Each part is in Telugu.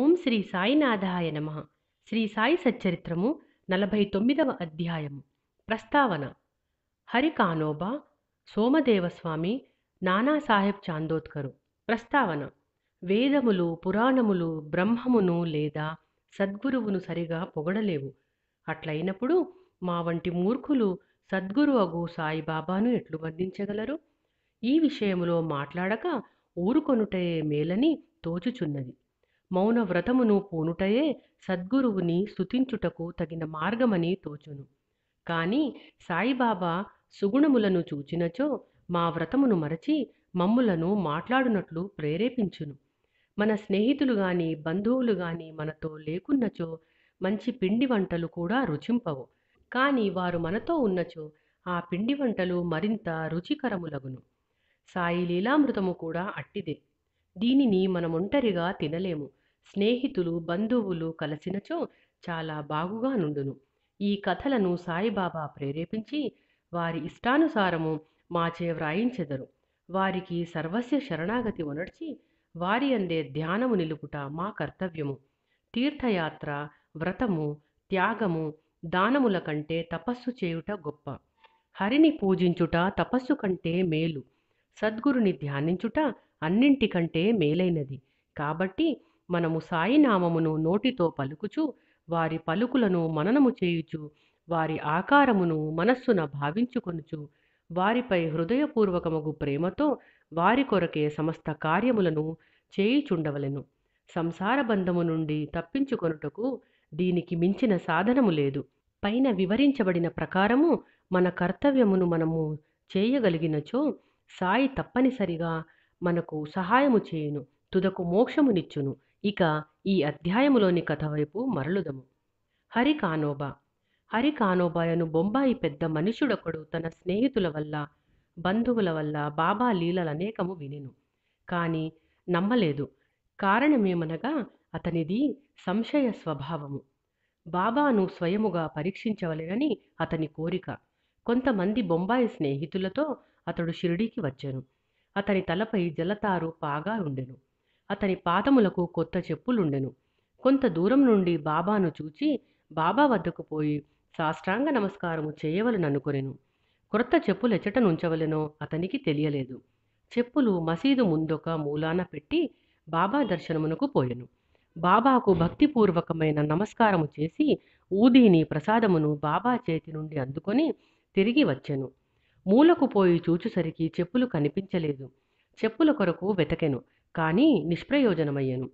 ఓం శ్రీ సాయినాథాయ నమ శ్రీ సాయి సచ్చరిత్రము నలభై తొమ్మిదవ అధ్యాయము ప్రస్తావన హరికానోబా సోమదేవస్వామి నానాసాహెబ్ చాందోత్కరు ప్రస్తావన వేదములు పురాణములు బ్రహ్మమును లేదా సద్గురువును సరిగా పొగడలేవు అట్లయినప్పుడు మా వంటి మూర్ఖులు సద్గురు అగు సాయిబాబాను ఎట్లు వర్ణించగలరు ఈ విషయములో మాట్లాడక ఊరుకొనుటే మేలని తోచుచున్నది మౌన వ్రతమును పూనుటయే సద్గురువుని స్థుతించుటకు తగిన మార్గమని తోచును కాని సాయిబాబా సుగుణములను చూచినచో మా వ్రతమును మరచి మమ్ములను మాట్లాడునట్లు ప్రేరేపించును మన స్నేహితులు గాని బంధువులు గాని మనతో లేకున్నచో మంచి పిండి వంటలు కూడా రుచింపవు కానీ వారు మనతో ఉన్నచో ఆ పిండి వంటలు మరింత రుచికరములగును సాయి లీలామృతము కూడా అట్టిదే దీనిని మనమొంటరిగా తినలేము స్నేహితులు బంధువులు కలిసినచో చాలా బాగుగా నుండును ఈ కథలను సాయిబాబా ప్రేరేపించి వారి ఇష్టానుసారము మాచే వ్రాయించెదరు వారికి సర్వస్య శరణాగతి వనర్చి వారి అందే ధ్యానము నిలుపుట మా కర్తవ్యము తీర్థయాత్ర వ్రతము త్యాగము దానముల కంటే తపస్సు చేయుట గొప్ప హరిని పూజించుట తపస్సు కంటే మేలు సద్గురుని ధ్యానించుట అన్నింటికంటే మేలైనది కాబట్టి మనము సాయినామమును నోటితో పలుకుచు వారి పలుకులను మననము చేయుచు వారి ఆకారమును మనస్సున భావించుకొనుచు వారిపై హృదయపూర్వకముగు ప్రేమతో వారి కొరకే సమస్త కార్యములను చేయుచుండవలెను సంసార బంధము నుండి తప్పించుకొనుటకు దీనికి మించిన సాధనము లేదు పైన వివరించబడిన ప్రకారము మన కర్తవ్యమును మనము చేయగలిగినచో సాయి తప్పనిసరిగా మనకు సహాయము చేయును తుదకు మోక్షమునిచ్చును ఇక ఈ అధ్యాయములోని కథ వైపు మరలుదము హరి కానోబా హరి కానోబాయను బొంబాయి పెద్ద మనుషుడొకడు తన స్నేహితుల వల్ల బంధువుల వల్ల బాబా లీలలనేకము వినెను కానీ నమ్మలేదు కారణమేమనగా అతనిది సంశయ స్వభావము బాబాను స్వయముగా పరీక్షించవలెనని అతని కోరిక కొంతమంది బొంబాయి స్నేహితులతో అతడు షిరిడీకి వచ్చాను అతని తలపై జలతారు పాగా ఉండెను అతని పాదములకు కొత్త చెప్పులుండెను కొంత దూరం నుండి బాబాను చూచి బాబా వద్దకు పోయి సాష్టాంగ నమస్కారము చేయవలననుకొనెను క్రొత్త చెప్పులెచ్చట నుంచవలెనో అతనికి తెలియలేదు చెప్పులు మసీదు ముందొక మూలాన పెట్టి బాబా దర్శనమునకు పోయెను బాబాకు భక్తిపూర్వకమైన నమస్కారము చేసి ఊదీని ప్రసాదమును బాబా చేతి నుండి అందుకొని తిరిగి వచ్చెను మూలకు పోయి చూచుసరికి చెప్పులు కనిపించలేదు చెప్పుల కొరకు వెతకెను కానీ నిష్ప్రయోజనమయ్యను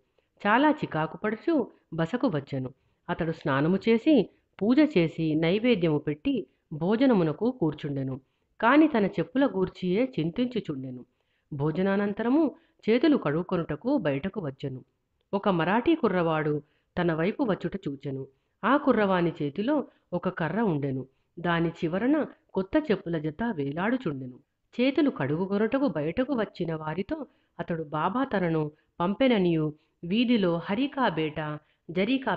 చాలా చికాకుపడుచు బసకు వచ్చాను అతడు స్నానము చేసి పూజ చేసి నైవేద్యము పెట్టి భోజనమునకు కూర్చుండెను కాని తన చెప్పుల గూర్చియే చింతించుచుండెను భోజనానంతరము చేతులు కడుక్కొనుటకు బయటకు వచ్చెను ఒక మరాఠీ కుర్రవాడు తన వైపు వచ్చుట చూచెను ఆ కుర్రవాని చేతిలో ఒక కర్ర ఉండెను దాని చివరన కొత్త చెప్పుల జత వేలాడుచుండెను చేతులు కడుగుకొనుటకు బయటకు వచ్చిన వారితో అతడు బాబా తనను పంపెననియు వీధిలో హరికా బేటా జరీకా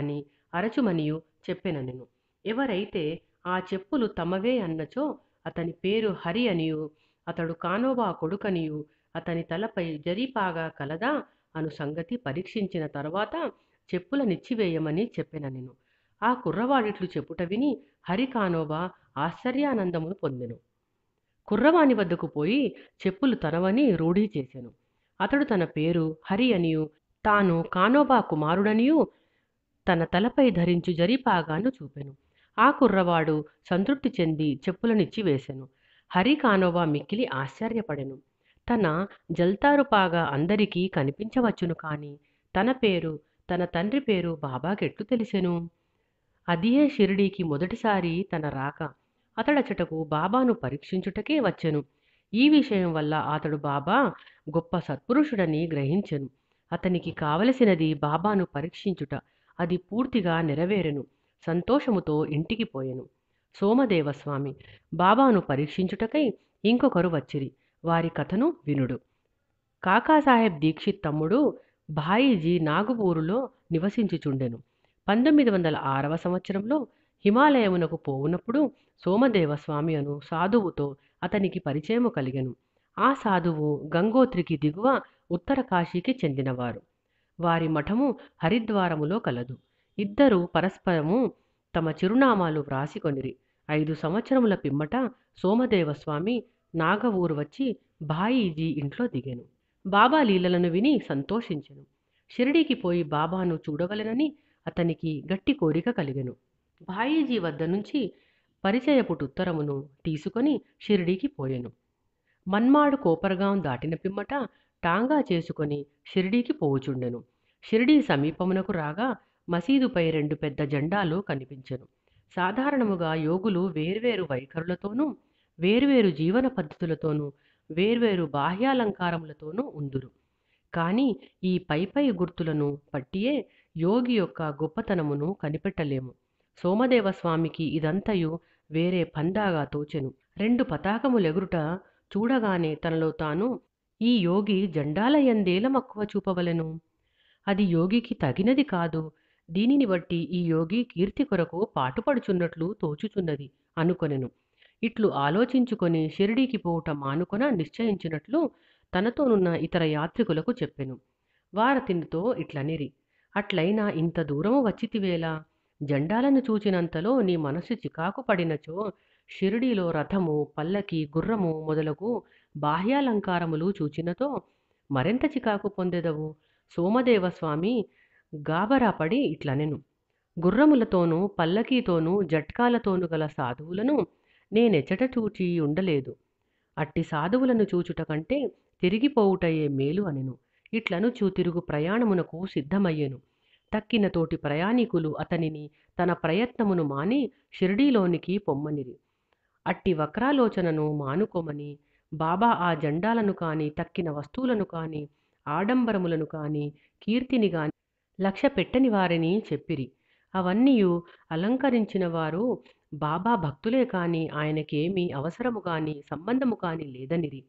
అని అరచుమనియు చెప్పెననెను ఎవరైతే ఆ చెప్పులు తమవే అన్నచో అతని పేరు హరి అనియు అతడు కానోబా కొడుకనియు అతని తలపై జరీపాగా కలదా అను సంగతి పరీక్షించిన తర్వాత చెప్పుల నిచ్చివేయమని నేను ఆ కుర్రవాడిట్లు చెప్పుట విని హరి కానోబా ఆశ్చర్యానందమును పొందెను కుర్రవాణి వద్దకు పోయి చెప్పులు తనవని రూఢీ చేశాను అతడు తన పేరు హరి అనియు తాను కానోబా కుమారుడనియు తన తలపై ధరించు జరిపాగాను చూపెను ఆ కుర్రవాడు సంతృప్తి చెంది చెప్పులనిచ్చి వేశాను హరి కానోబా మిక్కిలి ఆశ్చర్యపడెను తన జల్తారుపాగా అందరికీ కనిపించవచ్చును కాని తన పేరు తన తండ్రి పేరు బాబాకెట్లు తెలిసెను అదియే షిరిడీకి మొదటిసారి తన రాక అతడచ్చటకు బాబాను పరీక్షించుటకే వచ్చెను ఈ విషయం వల్ల అతడు బాబా గొప్ప సత్పురుషుడని గ్రహించెను అతనికి కావలసినది బాబాను పరీక్షించుట అది పూర్తిగా నెరవేరెను సంతోషముతో ఇంటికి పోయెను సోమదేవస్వామి బాబాను పరీక్షించుటకై ఇంకొకరు వచ్చిరి వారి కథను వినుడు కాకాసాహెబ్ దీక్షిత్ తమ్ముడు భాయిజీ నాగపూరులో నివసించుచుండెను పంతొమ్మిది వందల ఆరవ సంవత్సరంలో హిమాలయమునకు పోవునప్పుడు సోమదేవస్వామి అను సాధువుతో అతనికి పరిచయము కలిగెను ఆ సాధువు గంగోత్రికి దిగువ ఉత్తర కాశీకి చెందినవారు వారి మఠము హరిద్వారములో కలదు ఇద్దరు పరస్పరము తమ చిరునామాలు వ్రాసికొనిరి ఐదు సంవత్సరముల పిమ్మట సోమదేవస్వామి నాగవూరు వచ్చి బాయిజీ ఇంట్లో దిగాను బాబా లీలలను విని సంతోషించెను షిరిడీకి పోయి బాబాను చూడవలెనని అతనికి గట్టి కోరిక కలిగెను భాయీజీ వద్ద నుంచి పరిచయపుటు ఉత్తరమును తీసుకొని షిరిడీకి పోయెను మన్మాడు కోపరగాం దాటిన పిమ్మట టాంగా చేసుకొని షిరిడీకి పోవుచుండెను షిరిడీ సమీపమునకు రాగా మసీదుపై రెండు పెద్ద జెండాలు కనిపించెను సాధారణముగా యోగులు వేర్వేరు వైఖరులతోనూ వేర్వేరు జీవన పద్ధతులతోనూ వేర్వేరు బాహ్యాలంకారములతోనూ ఉందురు కానీ ఈ పైపై గుర్తులను పట్టియే యోగి యొక్క గొప్పతనమును కనిపెట్టలేము సోమదేవస్వామికి ఇదంతయు వేరే పందాగా తోచెను రెండు పతాకములెగురుట చూడగానే తనలో తాను ఈ యోగి ఎందేల మక్కువ చూపవలెను అది యోగికి తగినది కాదు దీనిని బట్టి ఈ యోగి కీర్తి కొరకు పాటుపడుచున్నట్లు తోచుచున్నది అనుకొనెను ఇట్లు ఆలోచించుకొని షిరిడీకి పోవుట మానుకొన నిశ్చయించినట్లు తనతోనున్న ఇతర యాత్రికులకు చెప్పెను వారతినితో ఇట్లనిరి అట్లయినా ఇంత దూరము వచ్చితివేలా జెండాలను చూచినంతలో నీ మనసు చికాకు పడినచో షిరిడీలో రథము పల్లకి గుర్రము మొదలగు బాహ్యాలంకారములు చూచినతో మరింత చికాకు పొందెదవు సోమదేవస్వామి గాబరాపడి ఇట్లనెను గుర్రములతోనూ పల్లకీతోనూ జట్కాలతోనూ గల సాధువులను నేనెచ్చట చూచి ఉండలేదు అట్టి సాధువులను చూచుట కంటే తిరిగిపోవుటయే మేలు అనెను ఇట్లను తిరుగు ప్రయాణమునకు సిద్ధమయ్యెను తక్కిన తోటి ప్రయాణికులు అతనిని తన ప్రయత్నమును మాని షిర్డీలోనికి పొమ్మనిరి అట్టి వక్రాలోచనను మానుకోమని బాబా ఆ జెండాలను కానీ తక్కిన వస్తువులను కానీ ఆడంబరములను కానీ కీర్తిని కానీ లక్ష్య పెట్టని వారిని చెప్పిరి అవన్నీ అలంకరించిన వారు బాబా భక్తులే కాని ఆయనకేమీ అవసరము కాని సంబంధము కాని లేదనిరి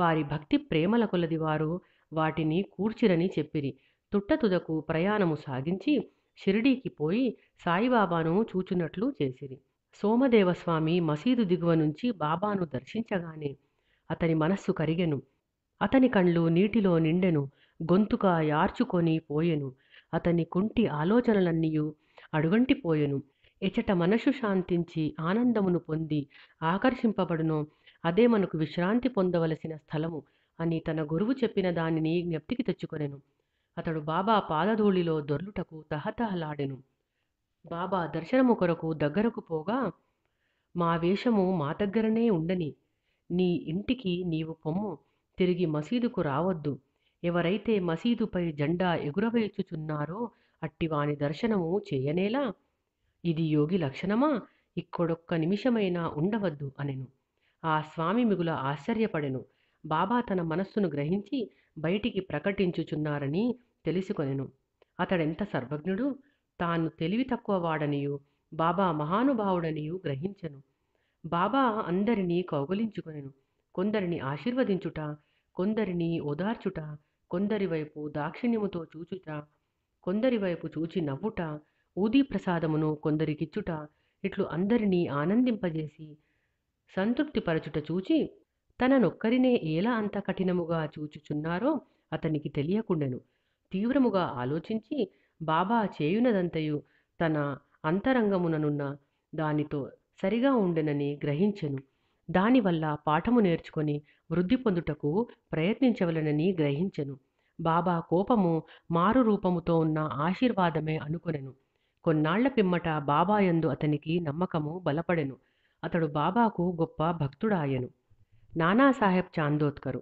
వారి భక్తి ప్రేమల కొలది వారు వాటిని కూర్చిరని చెప్పిరి తుట్టతుదకు ప్రయాణము సాగించి షిరిడీకి పోయి సాయిబాబాను చూచునట్లు చేసిరి సోమదేవస్వామి మసీదు దిగువ నుంచి బాబాను దర్శించగానే అతని మనస్సు కరిగెను అతని కండ్లు నీటిలో నిండెను గొంతుక యార్చుకొని పోయెను అతని కుంటి ఆలోచనలన్నీయు అడుగంటిపోయెను ఎచట మనసు శాంతించి ఆనందమును పొంది ఆకర్షింపబడును అదే మనకు విశ్రాంతి పొందవలసిన స్థలము అని తన గురువు చెప్పిన దానిని జ్ఞప్తికి తెచ్చుకొనెను అతడు బాబా పాదధూళిలో దొర్లుటకు తహతహలాడెను బాబా దర్శనము కొరకు దగ్గరకు పోగా మా వేషము మా దగ్గరనే ఉండని నీ ఇంటికి నీవు పొమ్ము తిరిగి మసీదుకు రావద్దు ఎవరైతే మసీదుపై జెండా ఎగురవేచుచున్నారో అట్టివాని దర్శనము చేయనేలా ఇది యోగి లక్షణమా ఇక్కడొక్క నిమిషమైనా ఉండవద్దు అనెను ఆ స్వామి మిగుల ఆశ్చర్యపడెను బాబా తన మనస్సును గ్రహించి బయటికి ప్రకటించుచున్నారని తెలుసుకొనెను అతడెంత సర్వజ్ఞుడు తాను తెలివి తక్కువ వాడనియూ బాబా మహానుభావుడనియూ గ్రహించెను బాబా అందరినీ కౌగలించుకొనెను కొందరిని ఆశీర్వదించుట కొందరిని ఓదార్చుట కొందరి వైపు దాక్షిణ్యముతో చూచుట కొందరి వైపు చూచి నవ్వుట ఊదీ ప్రసాదమును కొందరికిచ్చుట ఇట్లు అందరినీ ఆనందింపజేసి సంతృప్తిపరచుట చూచి తననొక్కరినే ఎలా అంత కఠినముగా చూచుచున్నారో అతనికి తెలియకుండెను తీవ్రముగా ఆలోచించి బాబా చేయునదంతయు తన అంతరంగముననున్న దానితో సరిగా ఉండెనని గ్రహించెను దానివల్ల పాఠము నేర్చుకొని వృద్ధి పొందుటకు ప్రయత్నించవలెనని గ్రహించెను బాబా కోపము మారు రూపముతో ఉన్న ఆశీర్వాదమే అనుకొనెను కొన్నాళ్ల పిమ్మట బాబాయందు అతనికి నమ్మకము బలపడెను అతడు బాబాకు గొప్ప భక్తుడాయెను నానాసాహెబ్ చాందోద్కరు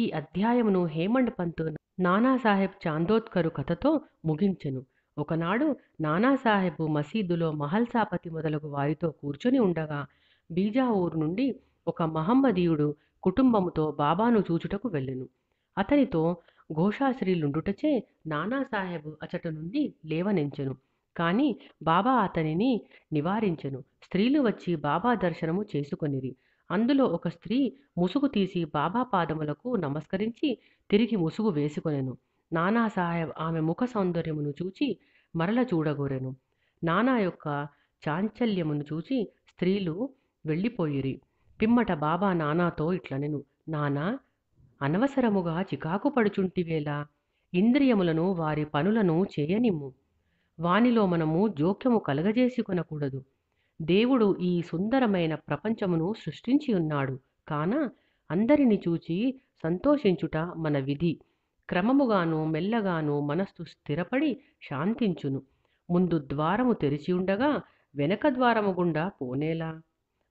ఈ అధ్యాయమును హేమండ్ పంత్ నానాసాహెబ్ చాందోద్కరు కథతో ముగించెను ఒకనాడు నానాసాహెబ్ మసీదులో మహల్సాపతి మొదలగు వారితో కూర్చొని ఉండగా బీజావూరు నుండి ఒక మహమ్మదీయుడు కుటుంబముతో బాబాను చూచుటకు వెళ్ళెను అతనితో ఘోషాశ్రీలుండుటచే నానాసాహెబ్ అచట నుండి లేవనించెను కాని బాబా అతనిని నివారించెను స్త్రీలు వచ్చి బాబా దర్శనము చేసుకొనిరి అందులో ఒక స్త్రీ ముసుగు తీసి బాబా పాదములకు నమస్కరించి తిరిగి ముసుగు వేసుకొనెను నానాసాహెబ్ ఆమె ముఖ సౌందర్యమును చూచి మరల చూడగోరెను నానా యొక్క చాంచల్యమును చూచి స్త్రీలు వెళ్ళిపోయిరి పిమ్మట బాబా నానాతో ఇట్లనెను నానా అనవసరముగా చికాకు పడుచుంటివేలా ఇంద్రియములను వారి పనులను చేయనిమ్ము వానిలో మనము జోక్యము కలగజేసి కొనకూడదు దేవుడు ఈ సుందరమైన ప్రపంచమును సృష్టించి ఉన్నాడు కాన అందరిని చూచి సంతోషించుట మన విధి క్రమముగాను మెల్లగాను మనస్సు స్థిరపడి శాంతించును ముందు ద్వారము తెరిచి ఉండగా వెనక ద్వారము గుండా పోనేలా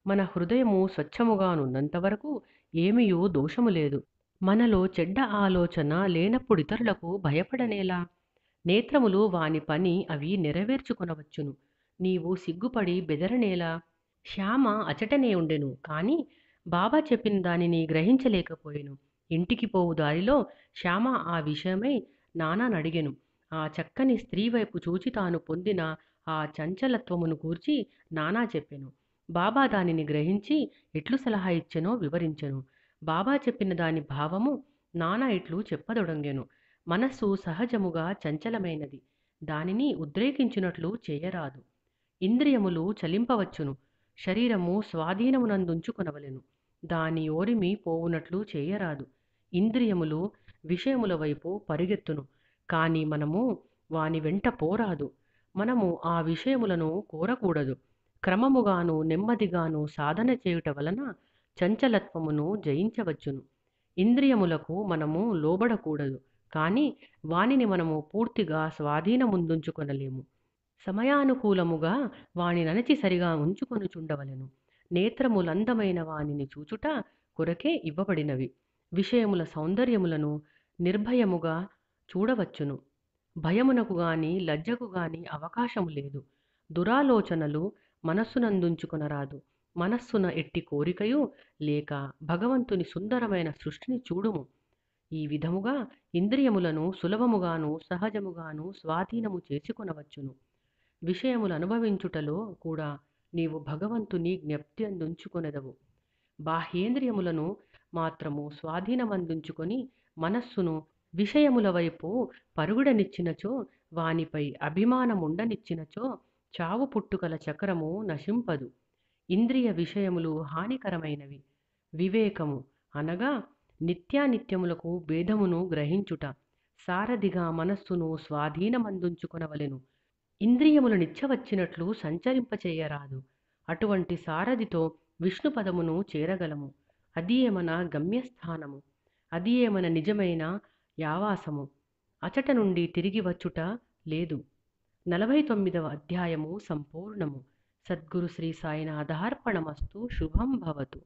మన హృదయము స్వచ్ఛముగానున్నంతవరకు వరకు దోషము లేదు మనలో చెడ్డ ఆలోచన లేనప్పుడు ఇతరులకు భయపడనేలా నేత్రములు వాని పని అవి నెరవేర్చుకునవచ్చును నీవు సిగ్గుపడి బెదరనేలా శ్యామ అచటనే ఉండెను కాని బాబా చెప్పిన దానిని గ్రహించలేకపోయెను ఇంటికి పోవు దారిలో శ్యామ ఆ విషయమై నానానడిగెను ఆ చక్కని స్త్రీ వైపు చూచి తాను పొందిన ఆ చంచలత్వమును గూర్చి నానా చెప్పెను బాబా దానిని గ్రహించి ఎట్లు సలహా ఇచ్చెనో వివరించెను బాబా చెప్పిన దాని భావము నానా ఇట్లు చెప్పదొడంగెను మనస్సు సహజముగా చంచలమైనది దానిని ఉద్రేకించినట్లు చేయరాదు ఇంద్రియములు చలింపవచ్చును శరీరము స్వాధీనమునందుంచుకొనవలెను దాని ఓరిమి పోవునట్లు చేయరాదు ఇంద్రియములు విషయముల వైపు పరిగెత్తును కానీ మనము వాని వెంట పోరాదు మనము ఆ విషయములను కోరకూడదు క్రమముగాను నెమ్మదిగాను సాధన చేయుట వలన చంచలత్వమును జయించవచ్చును ఇంద్రియములకు మనము లోబడకూడదు కానీ వానిని మనము పూర్తిగా స్వాధీనముందుంచుకొనలేము సమయానుకూలముగా వాణి ననచి సరిగా ఉంచుకొనుచుండవలెను నేత్రములందమైన వానిని చూచుట కొరకే ఇవ్వబడినవి విషయముల సౌందర్యములను నిర్భయముగా చూడవచ్చును భయమునకు గాని లజ్జకు గాని అవకాశము లేదు దురాలోచనలు మనస్సునందుంచుకొనరాదు మనస్సున ఎట్టి కోరికయు లేక భగవంతుని సుందరమైన సృష్టిని చూడుము ఈ విధముగా ఇంద్రియములను సులభముగాను సహజముగాను స్వాధీనము చేసుకొనవచ్చును విషయములు అనుభవించుటలో కూడా నీవు భగవంతుని జ్ఞప్తి జ్ఞప్త్యందుంచుకొనెదవు బాహ్యేంద్రియములను మాత్రము స్వాధీనమందుంచుకొని మనస్సును విషయముల వైపు పరుగుడనిచ్చినచో వానిపై అభిమానముండనిచ్చినచో చావు పుట్టుకల చక్రము నశింపదు ఇంద్రియ విషయములు హానికరమైనవి వివేకము అనగా నిత్యానిత్యములకు భేదమును గ్రహించుట సారథిగా మనస్సును స్వాధీనమందుంచుకొనవలెను ఇంద్రియములు నిచ్చవచ్చినట్లు సంచరింపచేయరాదు అటువంటి సారథితో విష్ణుపదమును చేరగలము అదియే మన గమ్యస్థానము అదియే మన నిజమైన యావాసము అచట నుండి తిరిగి వచ్చుట లేదు నలభై తొమ్మిదవ అధ్యాయము సంపూర్ణము సద్గురు శ్రీ సాయినాధార్పణమస్తు శుభం భవతు